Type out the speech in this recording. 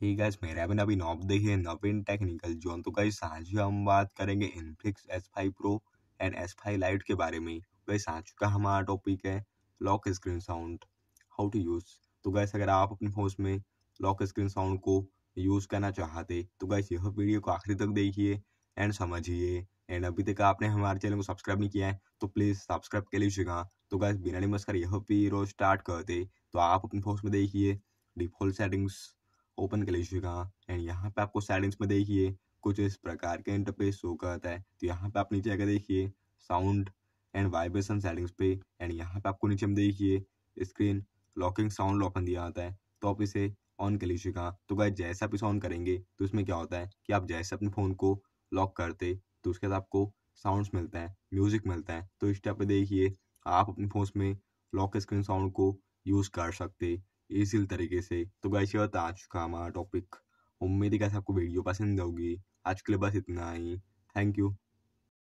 ठीक है मेरा भी नवीन ऑफ द है नवीन टेक्निकल जोन तो गाइस आज ही हम बात करेंगे Infinix S five pro and S five lite के बारे में गाइस आज का हमारा टॉपिक है lock screen sound how to use तो गाइस अगर आप अपने फोन में लॉक स्क्रीन साउंड को यूज़ करना चाहते तो गाइस यह वीडियो को आखिरी तक देखिए एंड समझिए एंड अभी तक आपने हमारे चैनल को सब्सक्राइब नहीं किया है तो प्लीज़ सब्सक्राइब कर लीजिएगा तो गाइस बिना नमस्कार यह वीडियो स्टार्ट करते तो आप अपने फोन में देखिए डिफॉल्ट सेटिंग्स ओपन कर लीजिएगा एंड यहाँ पे आपको सेटिंग्स में देखिए कुछ इस प्रकार के इंटरफेस शो करता है तो यहाँ पे आप नीचे आकर देखिए साउंड एंड वाइब्रेशन सेटिंग्स पे एंड यहाँ पे आपको नीचे में देखिए स्क्रीन लॉकिंग साउंड लॉकन दिया जाता है तो आप इसे ऑन कर लीजिएगा तो भाई जैसे आप इसे ऑन करेंगे तो इसमें क्या होता है कि आप जैसे अपने फ़ोन को लॉक करते तो उसके बाद आपको साउंड्स मिलता है म्यूज़िक मिलता है तो इस टाइप पे देखिए आप अपने फ़ोन में लॉक स्क्रीन साउंड को यूज़ कर सकते इसी तरीके से तो गाइस ये होता आज का हमारा टॉपिक उम्मीद है कैसे आपको वीडियो पसंद होगी आज के लिए बस इतना ही थैंक यू